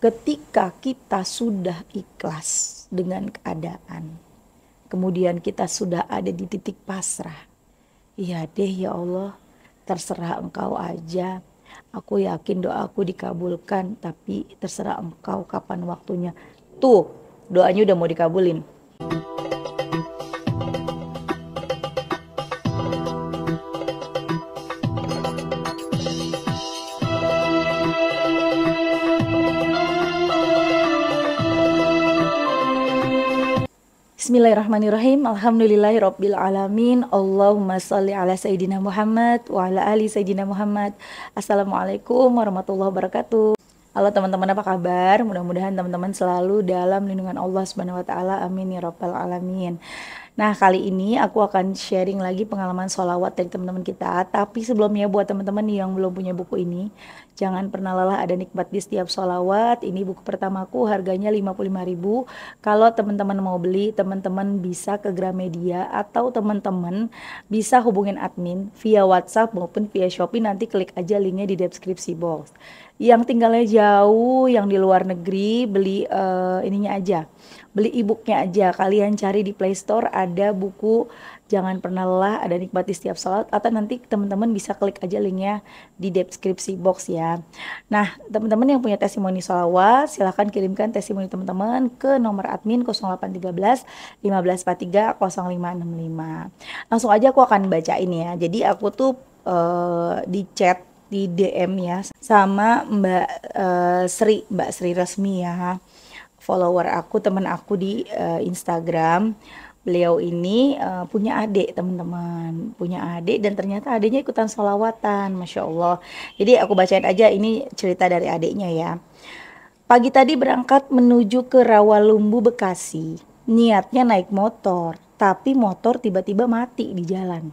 ketika kita sudah ikhlas dengan keadaan, kemudian kita sudah ada di titik pasrah. Iya deh ya Allah, terserah engkau aja. Aku yakin doaku dikabulkan, tapi terserah engkau kapan waktunya. Tuh, doanya udah mau dikabulin. Bismillahirrahmanirrahim. Alhamdulillahirabbil alamin. Allahumma shalli ala sayidina Muhammad wa ala ali sayidina Muhammad. Assalamualaikum warahmatullahi wabarakatuh. Halo teman-teman, apa kabar? Mudah-mudahan teman-teman selalu dalam lindungan Allah Subhanahu wa taala. Amin ya rabbal alamin. Nah kali ini aku akan sharing lagi pengalaman sholawat dari teman-teman kita. Tapi sebelumnya buat teman-teman yang belum punya buku ini, jangan pernah lelah ada nikmat di setiap sholawat. Ini buku pertamaku harganya 55.000 Kalau teman-teman mau beli, teman-teman bisa ke Gramedia atau teman-teman bisa hubungin admin via WhatsApp maupun via Shopee. Nanti klik aja linknya di deskripsi box yang tinggalnya jauh, yang di luar negeri, beli uh, ininya aja, beli ebooknya aja. Kalian cari di Play Store ada buku Jangan Pernah Lelah, ada nikmati setiap salat, atau nanti teman-teman bisa klik aja linknya di deskripsi box ya. Nah, teman-teman yang punya testimoni salawat, silahkan kirimkan testimoni teman-teman ke nomor admin 0813 1543 0565. Langsung aja aku akan bacain ya. Jadi aku tuh uh, di chat di DM ya sama Mbak uh, Sri Mbak Sri resmi ya follower aku teman aku di uh, Instagram beliau ini uh, punya adik teman-teman punya adik dan ternyata adiknya ikutan sholawatan masya Allah jadi aku bacain aja ini cerita dari adiknya ya pagi tadi berangkat menuju ke Rawalumbu Bekasi niatnya naik motor tapi motor tiba-tiba mati di jalan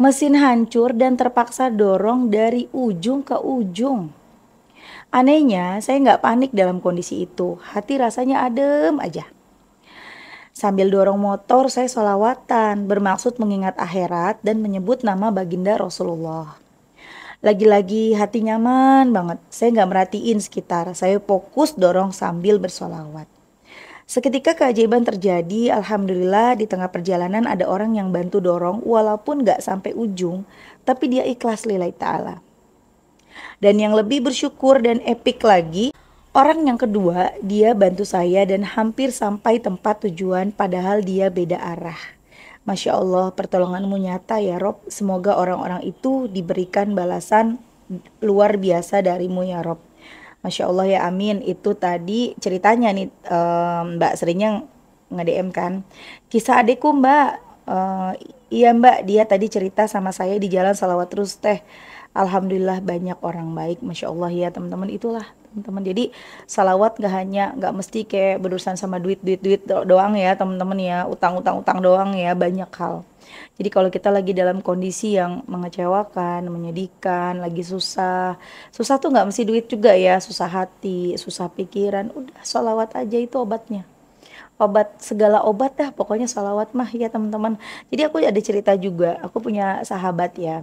Mesin hancur dan terpaksa dorong dari ujung ke ujung. Anehnya, saya nggak panik dalam kondisi itu. Hati rasanya adem aja. Sambil dorong motor, saya solawatan, bermaksud mengingat akhirat dan menyebut nama baginda Rasulullah. Lagi-lagi hati nyaman banget, saya nggak merhatiin sekitar, saya fokus dorong sambil bersolawat. Seketika keajaiban terjadi, alhamdulillah di tengah perjalanan ada orang yang bantu dorong walaupun gak sampai ujung, tapi dia ikhlas lillahi ta'ala. Dan yang lebih bersyukur dan epik lagi, orang yang kedua dia bantu saya dan hampir sampai tempat tujuan padahal dia beda arah. Masya Allah pertolonganmu nyata ya Rob, semoga orang-orang itu diberikan balasan luar biasa darimu ya Rob. Masya Allah ya amin. Itu tadi ceritanya nih um, Mbak seringnya nge-DM kan. Kisah adikku Mbak. Uh, iya Mbak, dia tadi cerita sama saya di Jalan Salawat Terus Teh. Alhamdulillah banyak orang baik. Masya Allah ya teman-teman itulah teman-teman jadi salawat gak hanya gak mesti kayak berurusan sama duit duit duit doang ya teman-teman ya utang utang utang doang ya banyak hal jadi kalau kita lagi dalam kondisi yang mengecewakan menyedihkan lagi susah susah tuh gak mesti duit juga ya susah hati susah pikiran udah salawat aja itu obatnya obat segala obat dah pokoknya salawat mah ya teman-teman jadi aku ada cerita juga aku punya sahabat ya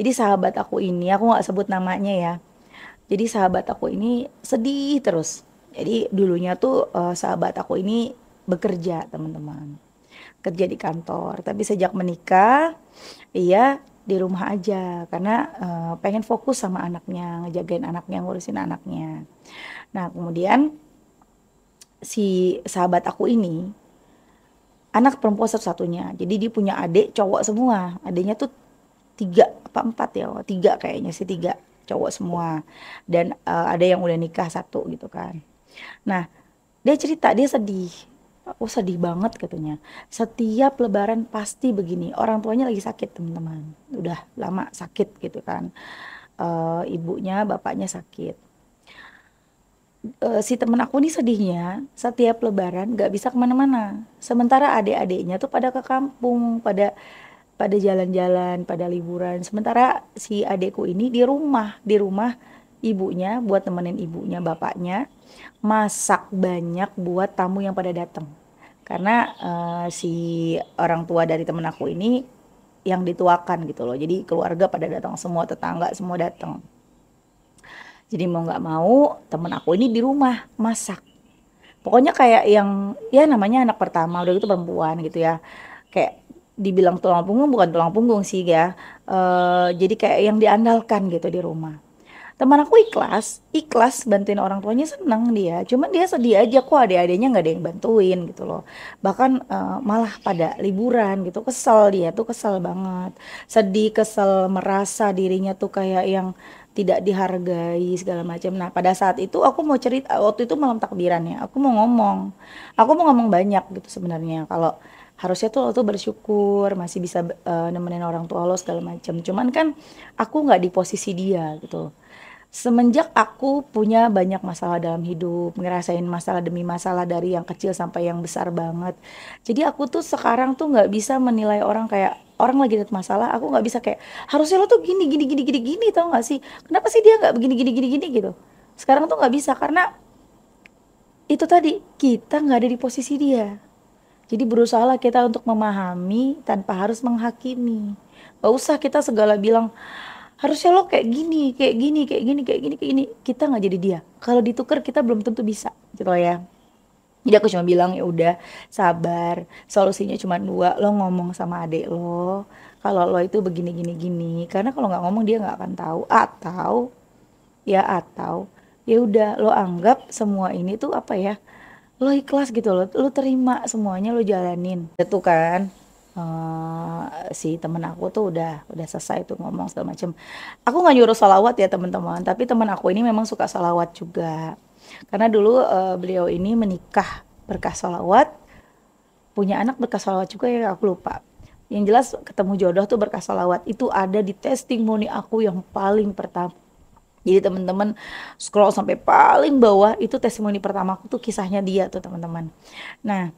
jadi sahabat aku ini aku gak sebut namanya ya jadi sahabat aku ini sedih terus. Jadi dulunya tuh uh, sahabat aku ini bekerja teman-teman. Kerja di kantor. Tapi sejak menikah Iya di rumah aja karena uh, pengen fokus sama anaknya, ngejagain anaknya, ngurusin anaknya. Nah kemudian si sahabat aku ini anak perempuan satu-satunya. Jadi dia punya adik cowok semua. Adiknya tuh tiga apa empat ya, tiga kayaknya sih tiga cowok semua dan uh, ada yang udah nikah satu gitu kan nah dia cerita dia sedih oh sedih banget katanya setiap lebaran pasti begini orang tuanya lagi sakit teman-teman udah lama sakit gitu kan uh, ibunya bapaknya sakit eh, si temen aku ini sedihnya setiap lebaran gak bisa kemana-mana sementara adik-adiknya tuh pada ke kampung pada pada jalan-jalan, pada liburan. Sementara si adekku ini di rumah, di rumah ibunya buat temenin ibunya, bapaknya masak banyak buat tamu yang pada datang. Karena uh, si orang tua dari temen aku ini yang dituakan gitu loh. Jadi keluarga pada datang semua, tetangga semua datang. Jadi mau nggak mau temen aku ini di rumah masak. Pokoknya kayak yang ya namanya anak pertama udah gitu perempuan gitu ya. Kayak dibilang tulang punggung bukan tulang punggung sih ya. Uh, jadi kayak yang diandalkan gitu di rumah. Teman aku ikhlas, ikhlas bantuin orang tuanya seneng dia. Cuman dia sedih aja kok adik-adiknya nggak ada yang bantuin gitu loh. Bahkan uh, malah pada liburan gitu kesel dia tuh kesel banget. Sedih, kesel, merasa dirinya tuh kayak yang tidak dihargai segala macam. Nah pada saat itu aku mau cerita waktu itu malam takbirannya Aku mau ngomong, aku mau ngomong banyak gitu sebenarnya kalau harusnya tuh lo tuh bersyukur masih bisa uh, nemenin orang tua lo segala macam cuman kan aku nggak di posisi dia gitu semenjak aku punya banyak masalah dalam hidup, ngerasain masalah demi masalah dari yang kecil sampai yang besar banget. Jadi aku tuh sekarang tuh nggak bisa menilai orang kayak orang lagi ada masalah, aku nggak bisa kayak harusnya lo tuh gini gini gini gini gini tau nggak sih? Kenapa sih dia nggak begini gini gini gini gitu? Sekarang tuh nggak bisa karena itu tadi kita nggak ada di posisi dia. Jadi berusahalah kita untuk memahami tanpa harus menghakimi. Gak usah kita segala bilang harusnya lo kayak gini, kayak gini, kayak gini, kayak gini, kayak gini. Kita nggak jadi dia. Kalau ditukar kita belum tentu bisa, gitu ya. Jadi aku cuma bilang ya udah sabar. Solusinya cuma dua. Lo ngomong sama adik lo. Kalau lo itu begini gini gini. Karena kalau nggak ngomong dia nggak akan tahu. Atau ya atau ya udah lo anggap semua ini tuh apa ya? lo ikhlas gitu lo lo terima semuanya lo jalanin itu kan Uh, si temen aku tuh udah udah selesai tuh ngomong segala macem Aku nggak nyuruh salawat ya teman-teman, tapi teman aku ini memang suka salawat juga. Karena dulu uh, beliau ini menikah berkah salawat, punya anak berkah salawat juga ya aku lupa. Yang jelas ketemu jodoh tuh berkah salawat itu ada di testimoni aku yang paling pertama jadi teman-teman scroll sampai paling bawah itu testimoni pertama aku tuh kisahnya dia tuh teman-teman. Nah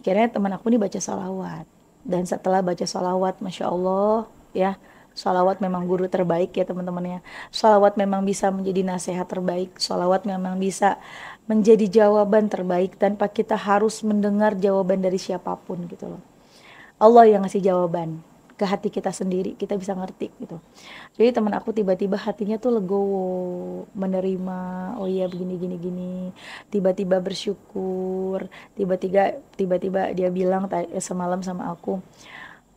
akhirnya teman aku ini baca salawat dan setelah baca salawat masya Allah ya Salawat memang guru terbaik ya teman-teman ya. Salawat memang bisa menjadi nasihat terbaik. Salawat memang bisa menjadi jawaban terbaik tanpa kita harus mendengar jawaban dari siapapun gitu loh. Allah yang ngasih jawaban ke hati kita sendiri kita bisa ngerti gitu jadi teman aku tiba-tiba hatinya tuh legowo menerima oh iya begini gini gini tiba-tiba bersyukur tiba-tiba tiba-tiba dia bilang eh, semalam sama aku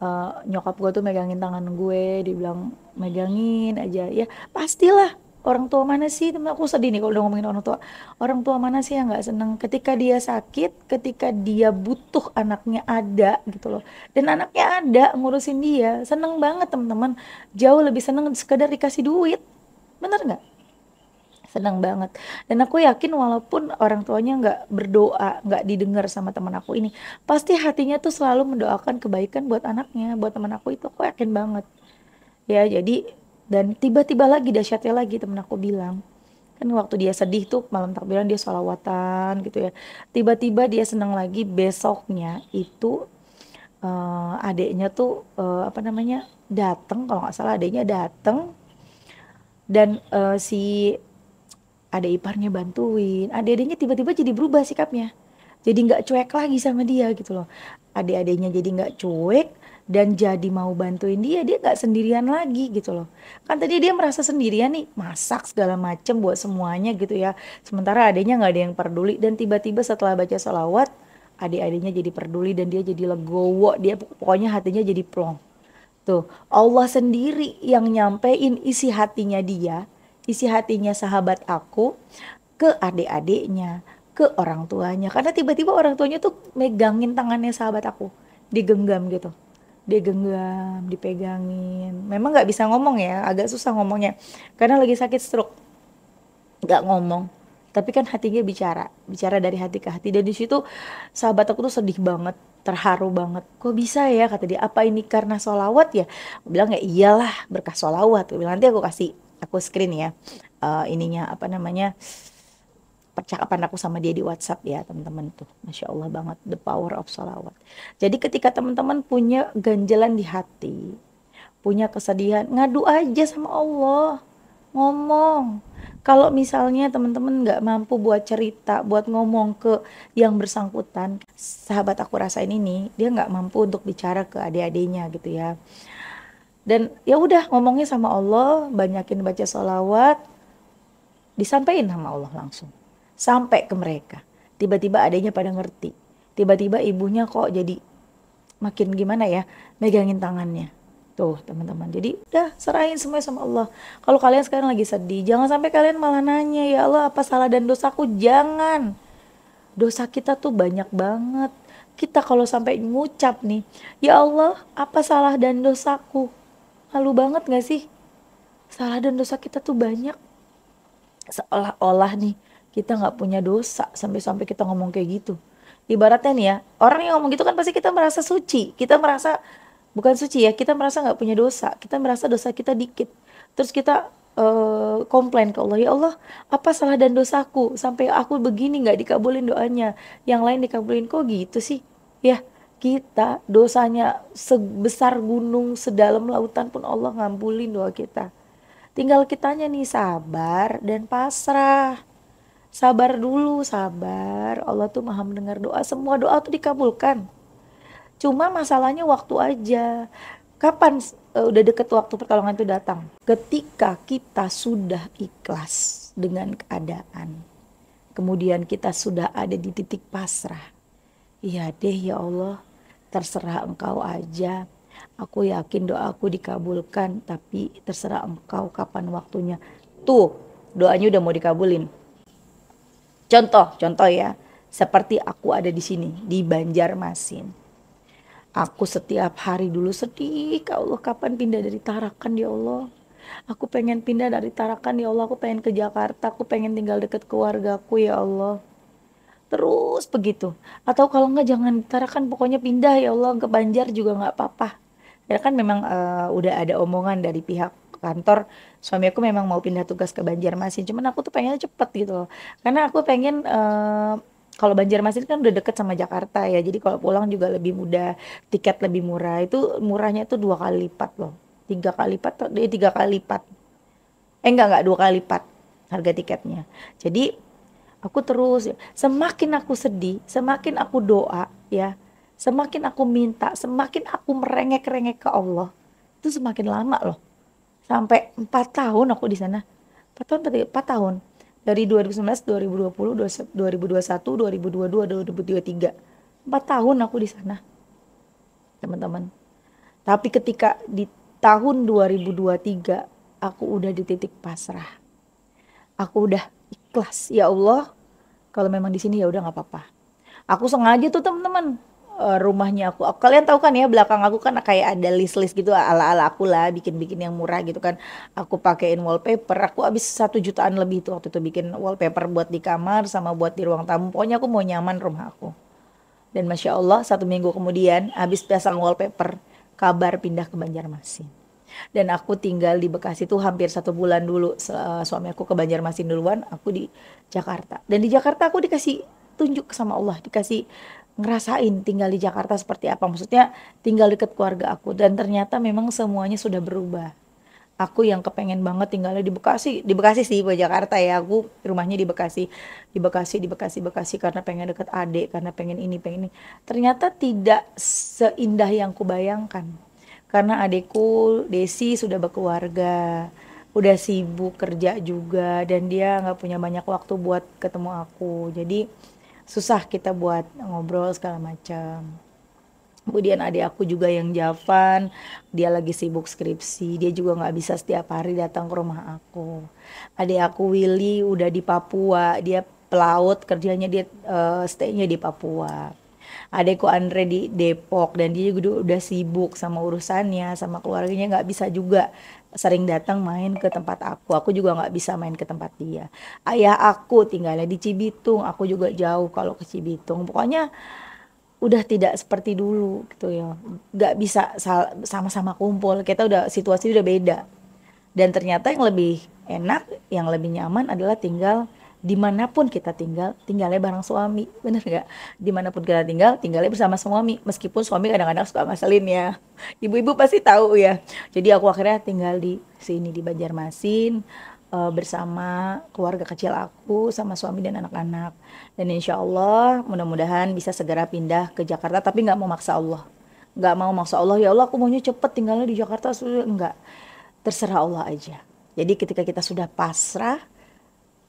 uh, nyokap gue tuh megangin tangan gue dibilang megangin aja ya pastilah orang tua mana sih teman aku sedih nih kalau udah ngomongin orang tua orang tua mana sih yang nggak seneng ketika dia sakit ketika dia butuh anaknya ada gitu loh dan anaknya ada ngurusin dia seneng banget teman-teman jauh lebih seneng sekedar dikasih duit bener nggak Seneng banget dan aku yakin walaupun orang tuanya nggak berdoa nggak didengar sama teman aku ini pasti hatinya tuh selalu mendoakan kebaikan buat anaknya buat teman aku itu aku yakin banget ya jadi dan tiba-tiba lagi dahsyatnya lagi temen aku bilang kan waktu dia sedih tuh malam takbiran dia sholawatan gitu ya tiba-tiba dia senang lagi besoknya itu uh, adiknya tuh uh, apa namanya dateng kalau nggak salah adiknya dateng dan uh, si adik iparnya bantuin adik-adiknya tiba-tiba jadi berubah sikapnya jadi nggak cuek lagi sama dia gitu loh adik-adiknya jadi nggak cuek dan jadi mau bantuin dia dia nggak sendirian lagi gitu loh kan tadi dia merasa sendirian nih masak segala macem buat semuanya gitu ya sementara adanya nggak ada yang peduli dan tiba-tiba setelah baca salawat adik-adiknya jadi peduli dan dia jadi legowo dia pokoknya hatinya jadi plong tuh Allah sendiri yang nyampein isi hatinya dia isi hatinya sahabat aku ke adik-adiknya ke orang tuanya karena tiba-tiba orang tuanya tuh megangin tangannya sahabat aku digenggam gitu dia genggam dipegangin memang nggak bisa ngomong ya agak susah ngomongnya karena lagi sakit stroke nggak ngomong tapi kan hatinya bicara bicara dari hati ke hati dan disitu sahabat aku tuh sedih banget terharu banget kok bisa ya kata dia apa ini karena solawat ya aku bilang ya iyalah berkah solawat aku nanti aku kasih aku screen ya uh, ininya apa namanya percakapan aku sama dia di WhatsApp ya teman-teman tuh masya Allah banget the power of sholawat jadi ketika teman-teman punya ganjalan di hati punya kesedihan ngadu aja sama Allah ngomong kalau misalnya teman-teman nggak mampu buat cerita buat ngomong ke yang bersangkutan sahabat aku rasain ini dia nggak mampu untuk bicara ke adik-adiknya gitu ya dan ya udah ngomongnya sama Allah banyakin baca sholawat disampaikan sama Allah langsung sampai ke mereka. Tiba-tiba adanya pada ngerti. Tiba-tiba ibunya kok jadi makin gimana ya megangin tangannya. Tuh teman-teman. Jadi udah serahin semuanya sama Allah. Kalau kalian sekarang lagi sedih, jangan sampai kalian malah nanya ya Allah apa salah dan dosaku. Jangan. Dosa kita tuh banyak banget. Kita kalau sampai ngucap nih, ya Allah apa salah dan dosaku. Malu banget gak sih? Salah dan dosa kita tuh banyak. Seolah-olah nih kita nggak punya dosa sampai-sampai kita ngomong kayak gitu. Ibaratnya nih ya, orang yang ngomong gitu kan pasti kita merasa suci, kita merasa bukan suci ya, kita merasa nggak punya dosa, kita merasa dosa kita dikit. Terus kita uh, komplain ke Allah, ya Allah, apa salah dan dosaku sampai aku begini nggak dikabulin doanya, yang lain dikabulin kok gitu sih? Ya kita dosanya sebesar gunung, sedalam lautan pun Allah ngambulin doa kita. Tinggal kitanya nih sabar dan pasrah sabar dulu, sabar. Allah tuh maha mendengar doa. Semua doa tuh dikabulkan. Cuma masalahnya waktu aja. Kapan uh, udah deket waktu pertolongan itu datang? Ketika kita sudah ikhlas dengan keadaan. Kemudian kita sudah ada di titik pasrah. Iya deh ya Allah, terserah engkau aja. Aku yakin doaku dikabulkan, tapi terserah engkau kapan waktunya. Tuh, doanya udah mau dikabulin Contoh, contoh ya, seperti aku ada di sini di Banjarmasin. Aku setiap hari dulu sedih, ya Allah kapan pindah dari Tarakan ya Allah. Aku pengen pindah dari Tarakan ya Allah, aku pengen ke Jakarta, aku pengen tinggal deket keluargaku ya Allah. Terus begitu. Atau kalau enggak jangan Tarakan pokoknya pindah ya Allah ke Banjar juga enggak apa-apa. Ya kan memang uh, udah ada omongan dari pihak kantor suami aku memang mau pindah tugas ke Banjarmasin cuman aku tuh pengen cepet gitu loh karena aku pengen uh, kalau Banjarmasin kan udah deket sama Jakarta ya jadi kalau pulang juga lebih mudah tiket lebih murah itu murahnya itu dua kali lipat loh tiga kali lipat eh, tiga kali lipat eh enggak enggak dua kali lipat harga tiketnya jadi aku terus semakin aku sedih semakin aku doa ya semakin aku minta semakin aku merengek-rengek ke Allah itu semakin lama loh sampai 4 tahun aku di sana. 4 tahun 4 tahun. Dari 2019, 2020, 2021, 2022, 2023. 4 tahun aku di sana. Teman-teman. Tapi ketika di tahun 2023 aku udah di titik pasrah. Aku udah ikhlas. Ya Allah, kalau memang di sini ya udah nggak apa-apa. Aku sengaja tuh teman-teman Eh, rumahnya aku. Kalian tahu kan ya belakang aku kan kayak ada list-list gitu ala-ala aku lah bikin-bikin yang murah gitu kan. Aku pakein wallpaper. Aku habis satu jutaan lebih tuh waktu itu bikin wallpaper buat di kamar sama buat di ruang tamu. Pokoknya aku mau nyaman rumah aku. Dan masya Allah satu minggu kemudian habis pasang wallpaper kabar pindah ke Banjarmasin dan aku tinggal di Bekasi tuh hampir satu bulan dulu eh, suami aku ke Banjarmasin duluan aku di Jakarta dan di Jakarta aku dikasih tunjuk sama Allah dikasih ngerasain tinggal di Jakarta seperti apa. Maksudnya tinggal deket keluarga aku dan ternyata memang semuanya sudah berubah. Aku yang kepengen banget tinggalnya di Bekasi, di Bekasi sih, di Jakarta ya. Aku rumahnya di Bekasi, di Bekasi, di Bekasi, Bekasi karena pengen deket adik, karena pengen ini, pengen ini. Ternyata tidak seindah yang kubayangkan. Karena adekku Desi sudah berkeluarga, udah sibuk kerja juga dan dia nggak punya banyak waktu buat ketemu aku. Jadi susah kita buat ngobrol segala macam kemudian adik aku juga yang Javan dia lagi sibuk skripsi dia juga nggak bisa setiap hari datang ke rumah aku adik aku Willy udah di Papua dia pelaut kerjanya dia uh, eh, stay di Papua adikku Andre di Depok dan dia juga udah sibuk sama urusannya sama keluarganya nggak bisa juga sering datang main ke tempat aku. Aku juga nggak bisa main ke tempat dia. Ayah aku tinggalnya di Cibitung, aku juga jauh kalau ke Cibitung. Pokoknya udah tidak seperti dulu gitu ya. Nggak bisa sama-sama kumpul. Kita udah situasi udah beda. Dan ternyata yang lebih enak, yang lebih nyaman adalah tinggal dimanapun kita tinggal, tinggalnya bareng suami, bener nggak? Dimanapun kita tinggal, tinggalnya bersama suami, meskipun suami kadang-kadang suka ngaselin ya. Ibu-ibu pasti tahu ya. Jadi aku akhirnya tinggal di sini di Banjarmasin uh, bersama keluarga kecil aku, sama suami dan anak-anak. Dan insya Allah mudah-mudahan bisa segera pindah ke Jakarta, tapi nggak mau maksa Allah. Nggak mau maksa Allah, ya Allah aku maunya cepet tinggalnya di Jakarta, enggak. Terserah Allah aja. Jadi ketika kita sudah pasrah,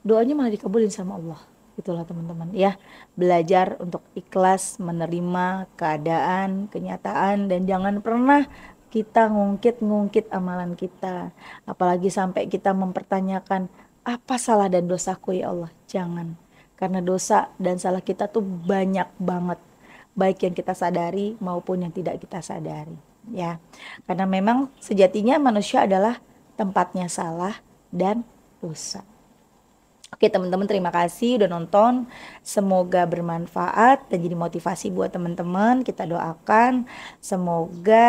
doanya malah dikabulin sama Allah itulah teman-teman ya belajar untuk ikhlas menerima keadaan kenyataan dan jangan pernah kita ngungkit-ngungkit amalan kita apalagi sampai kita mempertanyakan apa salah dan dosaku ya Allah jangan karena dosa dan salah kita tuh banyak banget baik yang kita sadari maupun yang tidak kita sadari ya karena memang sejatinya manusia adalah tempatnya salah dan dosa Oke teman-teman terima kasih udah nonton. Semoga bermanfaat dan jadi motivasi buat teman-teman. Kita doakan semoga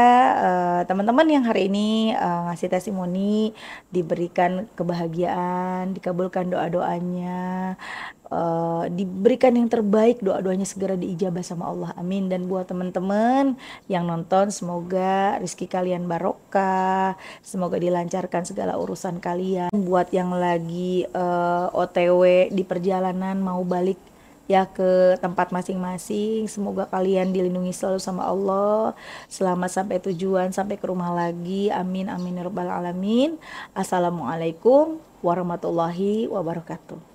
eh, teman-teman uh, yang hari ini uh, ngasih testimoni diberikan kebahagiaan, dikabulkan doa-doanya, eh, diberikan yang terbaik doa-doanya segera diijabah sama Allah amin dan buat teman-teman yang nonton semoga rezeki kalian barokah semoga dilancarkan segala urusan kalian buat yang lagi uh, eh, OTW di perjalanan mau balik ya ke tempat masing-masing. Semoga kalian dilindungi selalu sama Allah. Selamat sampai tujuan, sampai ke rumah lagi. Amin amin ya rabbal alamin. Assalamualaikum warahmatullahi wabarakatuh.